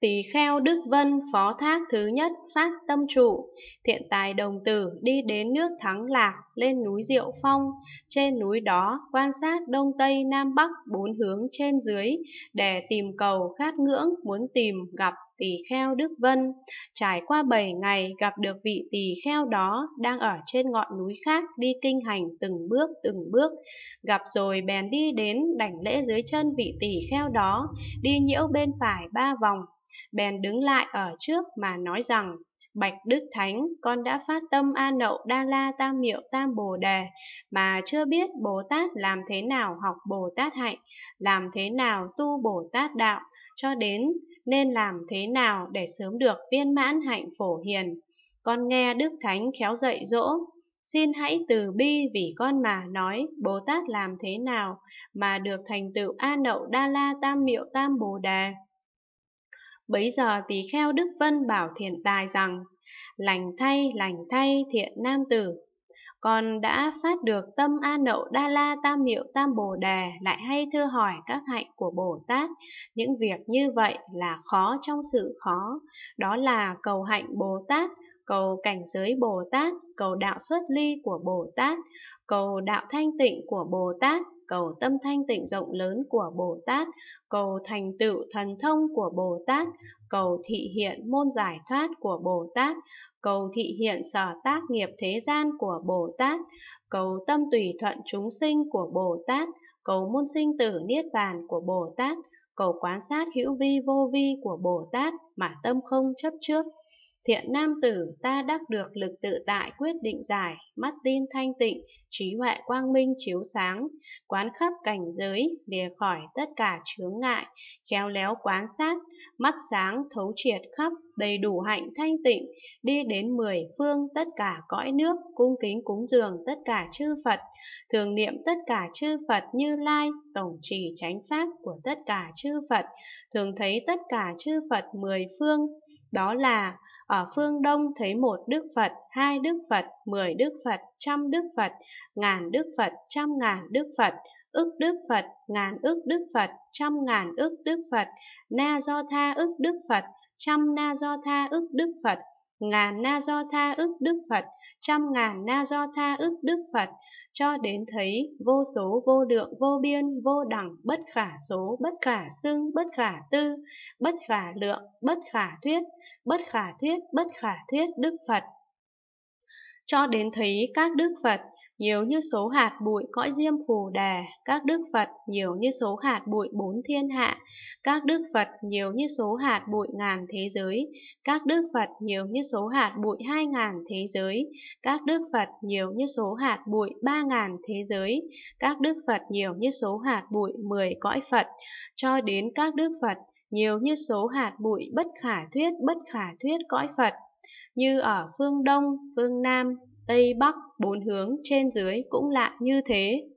Tỳ kheo Đức Vân phó thác thứ nhất phát tâm trụ, thiện tài đồng tử đi đến nước Thắng Lạc lên núi Diệu Phong, trên núi đó quan sát đông tây nam bắc bốn hướng trên dưới để tìm cầu khát ngưỡng muốn tìm gặp tỳ kheo Đức Vân. Trải qua 7 ngày gặp được vị tỳ kheo đó đang ở trên ngọn núi khác đi kinh hành từng bước từng bước. Gặp rồi bèn đi đến đảnh lễ dưới chân vị tỳ kheo đó, đi nhiễu bên phải ba vòng. Bèn đứng lại ở trước mà nói rằng, Bạch Đức Thánh, con đã phát tâm A Nậu Đa La Tam Miệu Tam Bồ Đề, mà chưa biết Bồ Tát làm thế nào học Bồ Tát hạnh, làm thế nào tu Bồ Tát đạo, cho đến nên làm thế nào để sớm được viên mãn hạnh phổ hiền. Con nghe Đức Thánh khéo dạy dỗ, xin hãy từ bi vì con mà nói Bồ Tát làm thế nào mà được thành tựu A Nậu Đa La Tam Miệu Tam Bồ Đà. Bấy giờ tỳ kheo Đức Vân bảo thiện tài rằng, lành thay, lành thay thiện nam tử, con đã phát được tâm A Nậu Đa La Tam Miệu Tam Bồ Đề lại hay thưa hỏi các hạnh của Bồ Tát. Những việc như vậy là khó trong sự khó. Đó là cầu hạnh Bồ Tát cầu cảnh giới Bồ Tát, cầu đạo xuất ly của Bồ Tát, cầu đạo thanh tịnh của Bồ Tát, cầu tâm thanh tịnh rộng lớn của Bồ Tát, cầu thành tựu thần thông của Bồ Tát, cầu thị hiện môn giải thoát của Bồ Tát, cầu thị hiện sở tác nghiệp thế gian của Bồ Tát, cầu tâm tùy thuận chúng sinh của Bồ Tát, cầu môn sinh tử niết bàn của Bồ Tát, cầu quán sát hữu vi vô vi của Bồ Tát mà tâm không chấp trước. Thiện nam tử ta đắc được lực tự tại quyết định giải, mắt tin thanh tịnh, trí huệ quang minh chiếu sáng, quán khắp cảnh giới, lìa khỏi tất cả chướng ngại, khéo léo quán sát, mắt sáng thấu triệt khắp, đầy đủ hạnh thanh tịnh, đi đến mười phương tất cả cõi nước, cung kính cúng dường tất cả chư Phật, thường niệm tất cả chư Phật như lai, tổng trì chánh pháp của tất cả chư Phật, thường thấy tất cả chư Phật mười phương, đó là ở phương Đông thấy một Đức Phật, hai Đức Phật, mười Đức Phật, trăm Đức Phật, ngàn Đức Phật, trăm ngàn Đức Phật, ức Đức Phật, ngàn ức Đức Phật, trăm ngàn ức Đức Phật, na do tha ức Đức Phật, trăm na do tha ức Đức Phật, ngàn na do tha ức Đức Phật, trăm ngàn na do tha ức Đức Phật, cho đến thấy vô số vô lượng vô biên, vô đẳng, bất khả số, bất khả xưng, bất khả tư, bất khả lượng, bất khả thuyết, bất khả thuyết, bất khả thuyết Đức Phật cho đến thấy các đức Phật nhiều như số hạt bụi cõi diêm phù đà, các đức Phật nhiều như số hạt bụi bốn thiên hạ, các đức Phật nhiều như số hạt bụi ngàn thế giới, các đức Phật nhiều như số hạt bụi hai ngàn thế giới, các đức Phật nhiều như số hạt bụi ba ngàn thế giới, các đức Phật nhiều như số hạt bụi mười cõi Phật, cho đến các đức Phật nhiều như số hạt bụi bất khả thuyết bất khả thuyết cõi Phật như ở phương đông phương nam tây bắc bốn hướng trên dưới cũng lạ như thế